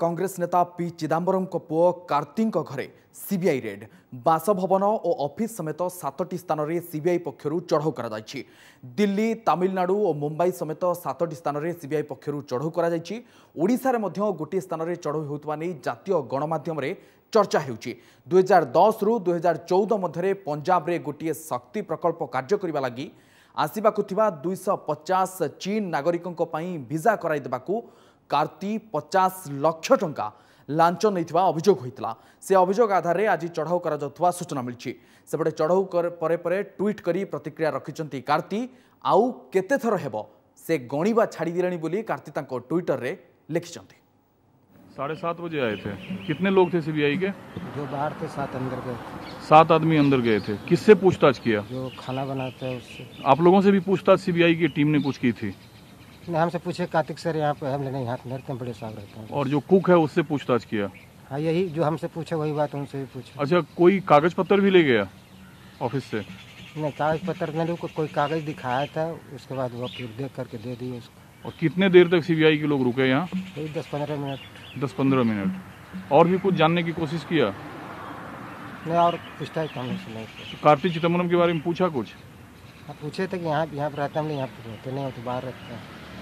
କଂଗ୍ରେସ ନେତା ପି ଚିଦାମ୍ବରମ୍ଙ୍କ ପୁଅ କାର୍ତ୍ତିଙ୍କ ଘରେ ସିବିଆଇ ରେଡ୍ ବାସଭବନ ଓ ଅଫିସ୍ ସମେତ ସାତଟି ସ୍ଥାନରେ ସିବିଆଇ ପକ୍ଷରୁ ଚଢ଼ଉ କରାଯାଇଛି ଦିଲ୍ଲୀ ତାମିଲନାଡୁ ଓ ମୁମ୍ବାଇ ସମେତ ସାତଟି ସ୍ଥାନରେ ସିବିଆଇ ପକ୍ଷରୁ ଚଢ଼ଉ କରାଯାଇଛି ଓଡ଼ିଶାରେ ମଧ୍ୟ ଗୋଟିଏ ସ୍ଥାନରେ ଚଢ଼ଉ ହେଉଥିବା ନେଇ ଜାତୀୟ ଗଣମାଧ୍ୟମରେ ଚର୍ଚ୍ଚା ହେଉଛି ଦୁଇହଜାର ଦଶରୁ ଦୁଇହଜାର ଚଉଦ ମଧ୍ୟରେ ପଞ୍ଜାବରେ ଗୋଟିଏ ଶକ୍ତି ପ୍ରକଳ୍ପ କାର୍ଯ୍ୟ କରିବା ଲାଗି ଆସିବାକୁ ଥିବା ଦୁଇଶହ ପଚାଶ ଚୀନ୍ ନାଗରିକଙ୍କ ପାଇଁ ଭିଜା କରାଇଦେବାକୁ कार्ति पचास लक्ष टा लाच नहीं अभोग होता से अभोग आधार में आज चढ़ाऊ कर सूचना मिली सेपटे चढ़ाऊ पर ट्विट कर प्रतिक्रिया रखिंट कार्ति आउ के थर हे से गणवा छाड़ीदे कार्ति ट्विटर में लिखिंट साढ़े सात बजे आए थे कितने लोग थे सीबीआई के जो बाहर थे सात अंदर गए सात आदमी अंदर गए थे किससे पूछताछ किया जो खाना बनाते हैं उससे आप लोगों से भी पूछताछ सीबीआई की टीम ने कुछ की थी उसने हमसे पूछे कार्तिक सर यहाँ पे हम नहीं हाथ मेरे बड़े साहब रहते हैं और जो कुक है उससे पूछताछ किया हाँ यही जो हमसे पूछे वही बात उनसे भी पूछे अच्छा कोई कागज पत्र भी ले गया ऑफिस से नहीं कागज पत्र नहीं को, कोई कागज दिखाया था उसके बाद वो देख करके दे दिए उसको और कितने देर तक सीबीआई के लोग रुके यहाँ दस पंद्रह मिनट दस पंद्रह मिनट और भी कुछ जानने की कोशिश किया नहीं और पूछताछ हम नहीं कार्तिक चिदम्बरम के बारे में पूछा कुछ हाँ, पूछे थे कि यहाँ यहाँ पर रहते हम यहाँ पर रहते नहीं तो बाहर रहते हैं